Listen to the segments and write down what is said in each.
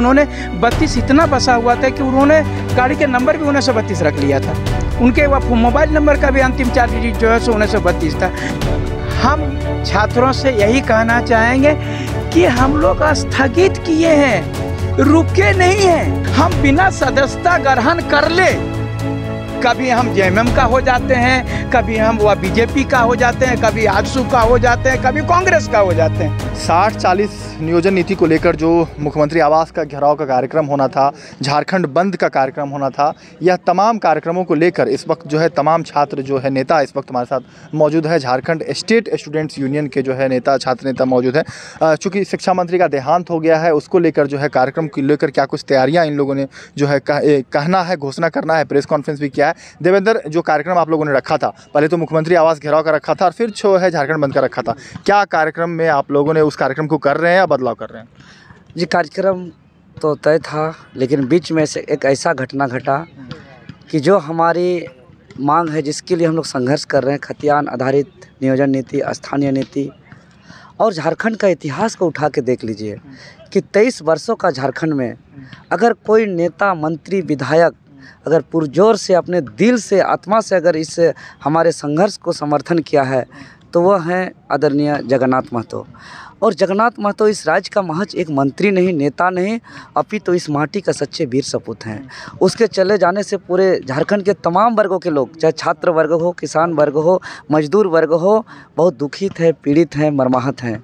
उन्होंने बत्तीस इतना बसा हुआ था कि उन्होंने गाड़ी के नंबर भी उन्नीस सौ बत्तीस रख लिया था उनके मोबाइल नंबर का भी अंतिम चार डिजिट जो है सो उन्नीस सौ बत्तीस था हम छात्रों से यही कहना चाहेंगे कि हम लोग स्थगित किए हैं रुके नहीं हैं हम बिना सदस्यता ग्रहण कर ले कभी हम जे का हो जाते हैं कभी हम वह बीजेपी का हो जाते हैं कभी आजसू का हो जाते हैं कभी कांग्रेस का हो जाते हैं साठ चालीस नियोजन नीति को लेकर जो मुख्यमंत्री आवास का घेराव का कार्यक्रम होना था झारखंड बंद का कार्यक्रम होना था यह तमाम कार्यक्रमों को लेकर इस वक्त जो है तमाम छात्र जो है नेता इस वक्त हमारे साथ मौजूद है झारखंड स्टेट स्टूडेंट्स यूनियन के जो है नेता छात्र नेता मौजूद है चूँकि शिक्षा मंत्री का देहांत हो गया है उसको लेकर जो है कार्यक्रम को लेकर क्या कुछ तैयारियाँ इन लोगों ने जो है कहना है घोषणा करना है प्रेस कॉन्फ्रेंस भी किया है है देवेंद्र जो कार्यक्रम आप लोगों ने रखा था पहले तो मुख्यमंत्री आवास घेराव का रखा था और फिर जो है झारखंड बंद का रखा था क्या कार्यक्रम में आप लोगों ने उस कार्यक्रम को कर रहे हैं या बदलाव कर रहे हैं ये कार्यक्रम तो तय था लेकिन बीच में से एक ऐसा घटना घटा कि जो हमारी मांग है जिसके लिए हम लोग संघर्ष कर रहे हैं खतियान आधारित नियोजन नीति स्थानीय नीति और झारखंड का इतिहास को उठा के देख लीजिए कि 23 वर्षों का झारखंड में अगर कोई नेता मंत्री विधायक अगर पुरजोर से अपने दिल से आत्मा से अगर इस हमारे संघर्ष को समर्थन किया है तो वह हैं आदरणीय जगन्नाथ महतो और जगन्नाथ महतो इस राज्य का महज एक मंत्री नहीं नेता नहीं अपितु तो इस माटी का सच्चे वीर सपूत हैं उसके चले जाने से पूरे झारखंड के तमाम वर्गों के लोग चाहे छात्र वर्ग हो किसान वर्ग हो मजदूर वर्ग हो बहुत दुखित है पीड़ित हैं मरमाहत हैं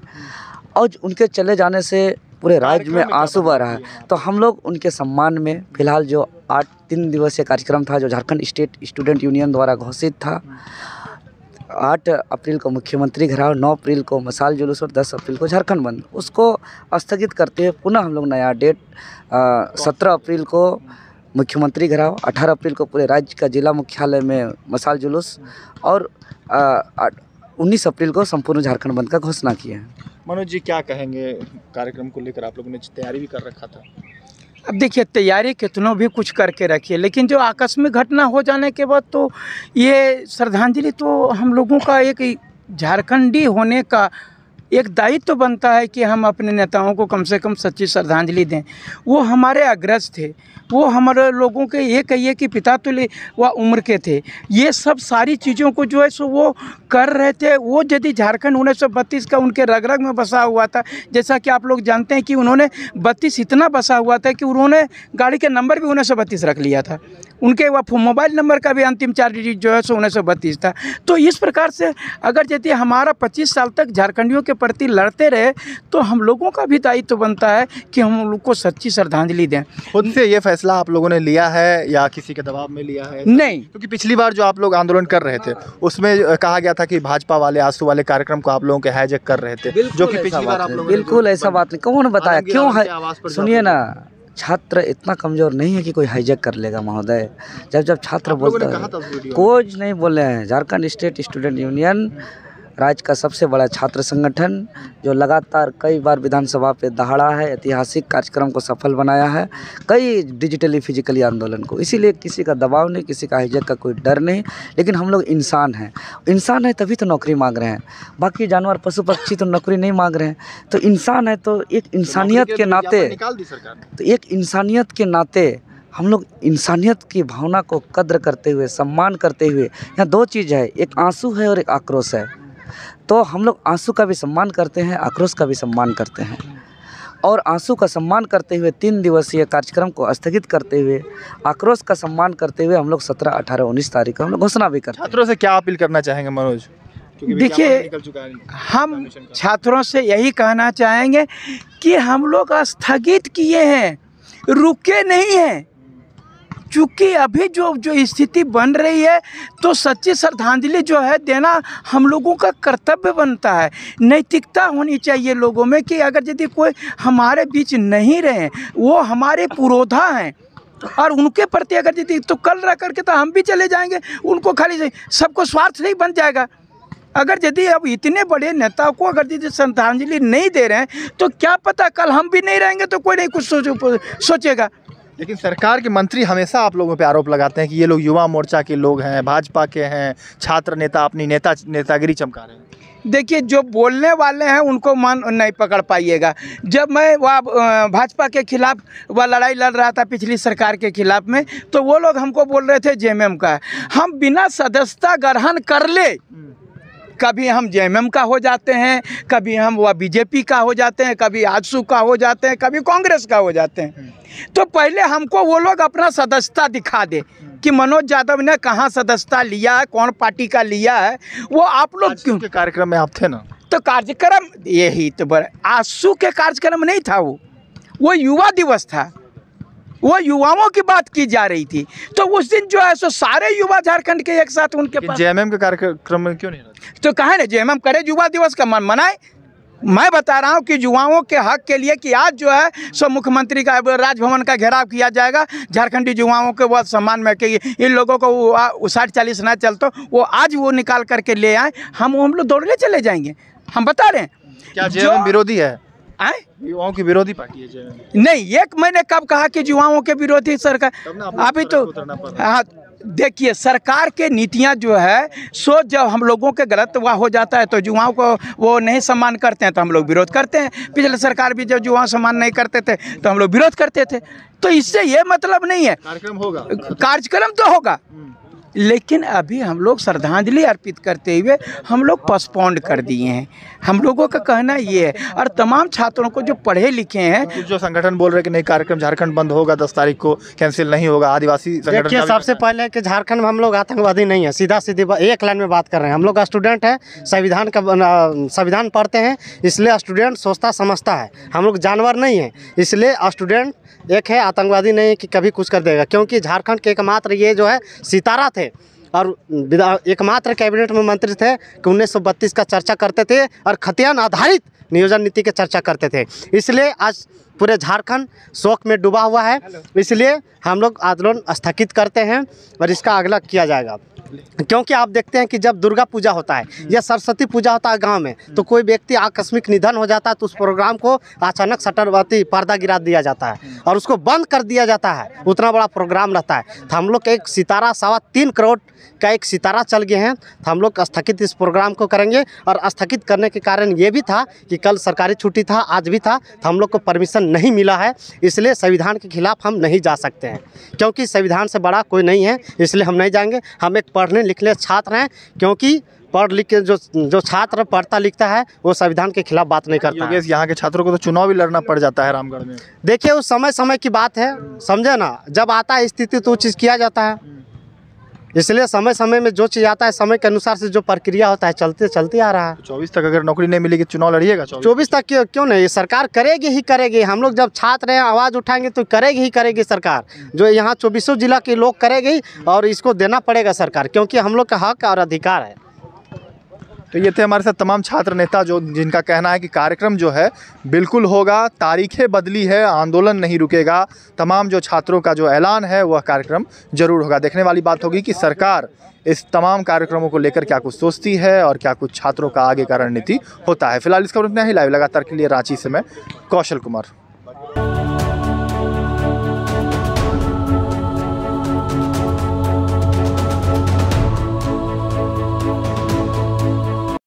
और उनके चले जाने से पूरे राज्य में आंसू बह रहा है तो हम लोग उनके सम्मान में फिलहाल जो आठ तीन दिवसीय कार्यक्रम था जो झारखंड स्टेट स्टूडेंट यूनियन द्वारा घोषित था आठ अप्रैल को मुख्यमंत्री घेराव नौ अप्रैल को मसाल जुलूस और दस अप्रैल को झारखंड बंद उसको स्थगित करते हुए पुनः हम लोग नया डेट सत्रह अप्रैल को मुख्यमंत्री घेराव अठारह अप्रैल को पूरे राज्य का जिला मुख्यालय में मसाल जुलूस और उन्नीस अप्रैल को संपूर्ण झारखंड बंद का घोषणा किया है मनोज जी क्या कहेंगे कार्यक्रम को लेकर आप लोगों ने तैयारी भी कर रखा था अब देखिए तैयारी कितनों भी कुछ करके रखिए लेकिन जो आकस्मिक घटना हो जाने के बाद तो ये श्रद्धांजलि तो हम लोगों का एक झारखंडी होने का एक दायित्व तो बनता है कि हम अपने नेताओं को कम से कम सच्ची श्रद्धांजलि दें वो हमारे अग्रज थे वो हमारे लोगों के ये कहिए कि पिता तुल्य व उम्र के थे ये सब सारी चीज़ों को जो है सो वो कर रहे थे वो यदि झारखंड उन्नीस सौ बत्तीस का उनके रग रग में बसा हुआ था जैसा कि आप लोग जानते हैं कि उन्होंने बत्तीस इतना बसा हुआ था कि उन्होंने गाड़ी के नंबर भी उन्नीस सौ बत्तीस रख लिया था उनके वह मोबाइल नंबर का भी अंतिम चार डिजिट जो है सो उन्नीस सौ बत्तीस था तो इस प्रकार से अगर यदि हमारा पच्चीस साल तक झारखंडियों के प्रति लड़ते रहे तो हम लोगों का भी दायित्व तो बनता है कि हम लोग को सच्ची श्रद्धांजलि दें खुद से ये फैसला आप लोगों ने लिया है या किसी के दबाव में लिया है नहीं क्योंकि पिछली बार जो आप लोग आंदोलन कर रहे थे उसमें कहा गया था कि भाजपा वाले आंसू वाले कार्यक्रम को आप लोगों के हैजैक कर रहे थे जो कि पिछली बार आप लोग बिल्कुल ऐसा बात नहीं कौन बताया क्यों है सुनिए ना छात्र इतना कमज़ोर नहीं है कि कोई हाईजेक कर लेगा महोदय जब जब छात्र बोलता है कोच नहीं बोले हैं झारखंड स्टेट स्टूडेंट यूनियन राज्य का सबसे बड़ा छात्र संगठन जो लगातार कई बार विधानसभा पे दहाड़ा है ऐतिहासिक कार्यक्रम को सफल बनाया है कई डिजिटली फिजिकली आंदोलन को इसीलिए किसी का दबाव नहीं किसी का हिजक का कोई डर नहीं लेकिन हम लोग इंसान हैं इंसान है तभी तो नौकरी मांग रहे हैं बाकी जानवर पशु पक्षी तो नौकरी नहीं मांग रहे हैं तो इंसान है तो एक तो इंसानियत के नाते तो एक इंसानियत के नाते हम लोग इंसानियत की भावना को कद्र करते हुए सम्मान करते हुए यहाँ दो चीज़ है एक आंसू है और एक आक्रोश है तो हम लोग आंसू का भी सम्मान करते हैं आक्रोश का भी सम्मान करते हैं और आंसू का सम्मान करते हुए तीन दिवसीय कार्यक्रम को स्थगित करते हुए आक्रोश का सम्मान करते हुए हम लोग सत्रह अठारह उन्नीस तारीख को हम लोग घोषणा भी करते हैं छात्रों से क्या अपील करना चाहेंगे मनोज देखिए हम छात्रों से यही कहना चाहेंगे कि हम लोग स्थगित किए हैं रुके नहीं हैं चूँकि अभी जो जो स्थिति बन रही है तो सच्ची श्रद्धांजलि जो है देना हम लोगों का कर्तव्य बनता है नैतिकता होनी चाहिए लोगों में कि अगर यदि कोई हमारे बीच नहीं रहे वो हमारे पुरोधा हैं और उनके प्रति अगर यदि तो कल रह करके तो हम भी चले जाएंगे उनको खाली सबको स्वार्थ नहीं बन जाएगा अगर यदि अब इतने बड़े नेताओं को अगर यदि श्रद्धांजलि नहीं दे रहे हैं तो क्या पता कल हम भी नहीं रहेंगे तो कोई नहीं कुछ सोच सोचेगा लेकिन सरकार के मंत्री हमेशा आप लोगों पे आरोप लगाते हैं कि ये लोग युवा मोर्चा के लोग हैं भाजपा के हैं छात्र नेता अपनी नेता नेतागिरी चमका रहे हैं देखिए जो बोलने वाले हैं उनको मान नहीं पकड़ पाइएगा जब मैं वह भाजपा के खिलाफ वह लड़ाई लड़ रहा था पिछली सरकार के खिलाफ में तो वो लोग हमको बोल रहे थे जेएमएम का हम बिना सदस्यता ग्रहण कर ले हम्म। कभी हम जे का हो जाते हैं कभी हम वह बीजेपी का हो जाते हैं कभी आजसू का हो जाते हैं कभी कांग्रेस का हो जाते हैं तो पहले हमको वो लोग अपना सदस्यता दिखा दे कि मनोज यादव ने कहाँ सदस्यता लिया है कौन पार्टी का लिया है वो आप लोग क्यों के कार्यक्रम में आप थे ना तो कार्यक्रम यही तो बड़े आंसू के कार्यक्रम नहीं था वो वो युवा दिवस था वो युवाओं की बात की जा रही थी तो उस दिन जो है सो सारे युवा झारखंड के एक साथ उनके जे जेएमएम के कार्यक्रम में क्यों नहीं तो कहे ना जे हम करे युवा दिवस का मन मनाए मैं बता रहा हूं कि युवाओं के हक के लिए कि आज जो है सो मुख्यमंत्री का राजभवन का घेराव किया जाएगा झारखंडी युवाओं के बहुत सम्मान में कि इन लोगों को साठ चालीस ना चलते तो वो आज वो निकाल करके ले आए हम हम लोग दौड़ने चले जाएंगे हम बता रहे हैं क्या जो विरोधी है आए युवाओं की विरोधी पार्टी है नहीं एक मैंने कब कहा कि युवाओं के विरोधी सरकार अभी तो हाँ देखिए सरकार के नीतियां जो है सो जब हम लोगों के गलत हुआ हो जाता है तो युवाओं को वो नहीं सम्मान करते हैं तो हम लोग विरोध करते हैं पिछले सरकार भी जब युवाओं सम्मान नहीं करते थे तो हम लोग विरोध करते थे तो इससे ये मतलब नहीं है कार्यक्रम होगा कार्यक्रम तो होगा हम्म। लेकिन अभी हम लोग श्रद्धांजलि अर्पित करते हुए हम लोग पसपॉन्ड कर दिए हैं हम लोगों का कहना ये है और तमाम छात्रों को जो पढ़े लिखे हैं जो संगठन बोल रहे कि नहीं कार्यक्रम झारखंड बंद होगा दस तारीख को कैंसिल नहीं होगा आदिवासी देखिए सबसे पहले कि झारखंड में हम लोग आतंकवादी नहीं है सीधा सीधी एक लाइन में बात कर रहे हैं हम लोग स्टूडेंट हैं संविधान का संविधान पढ़ते हैं इसलिए स्टूडेंट सोचता समझता है हम लोग जानवर नहीं है इसलिए स्टूडेंट एक है आतंकवादी नहीं कि कभी कुछ कर देगा क्योंकि झारखंड के एकमात्र ये जो है सितारा थे थे और एकमात्र कैबिनेट में मंत्री थे कि उन्नीस का चर्चा करते थे और खतियान आधारित नियोजन नीति की चर्चा करते थे इसलिए आज पूरे झारखंड शोक में डूबा हुआ है इसलिए हम लोग आंदोलन स्थगित करते हैं और इसका अगला किया जाएगा क्योंकि आप देखते हैं कि जब दुर्गा पूजा होता है हम्म। या सरस्वती पूजा होता है गांव में हम्म। तो कोई व्यक्ति आकस्मिक निधन हो जाता है तो उस प्रोग्राम को अचानक सटरवती पर्दा गिरा दिया जाता है हम्म। और उसको बंद कर दिया जाता है उतना बड़ा प्रोग्राम रहता है तो हम लोग एक सितारा सवा तीन करोड़ का एक सितारा चल गए हैं तो हम लोग स्थगित इस प्रोग्राम को करेंगे और स्थगित करने के कारण ये भी था कि कल सरकारी छुट्टी था आज भी था तो हम लोग को परमिशन नहीं मिला है इसलिए संविधान के खिलाफ हम नहीं जा सकते हैं क्योंकि संविधान से बड़ा कोई नहीं है इसलिए हम नहीं जाएंगे हम एक पढ़ने लिखने छात्र हैं क्योंकि पढ़ लिख के जो जो छात्र पढ़ता लिखता है वो संविधान के खिलाफ बात नहीं करता है यहाँ के छात्रों को तो चुनाव भी लड़ना पड़ जाता है रामगढ़ में देखिए उस समय समय की बात है समझे ना जब आता है स्थिति तो चीज़ किया जाता है इसलिए समय समय में जो चीज़ आता है समय के अनुसार से जो प्रक्रिया होता है चलते चलते आ रहा है चौबीस तक अगर नौकरी नहीं मिलेगी चुनाव लड़िएगा चौबीस तक क्यों क्यों नहीं सरकार करेगी ही करेगी हम लोग जब छात्र हैं आवाज़ उठाएंगे तो करेगी ही करेगी सरकार जो यहाँ चौबीसों जिला के लोग करेगी और इसको देना पड़ेगा सरकार क्योंकि हम लोग का हक और अधिकार है तो ये थे हमारे साथ तमाम छात्र नेता जो जिनका कहना है कि कार्यक्रम जो है बिल्कुल होगा तारीखें बदली है आंदोलन नहीं रुकेगा तमाम जो छात्रों का जो ऐलान है वह कार्यक्रम जरूर होगा देखने वाली बात होगी कि सरकार इस तमाम कार्यक्रमों को लेकर क्या कुछ सोचती है और क्या कुछ छात्रों का आगे का रणनीति होता है फिलहाल इस खबर में ही लाइव लगातार के लिए रांची से मैं कौशल कुमार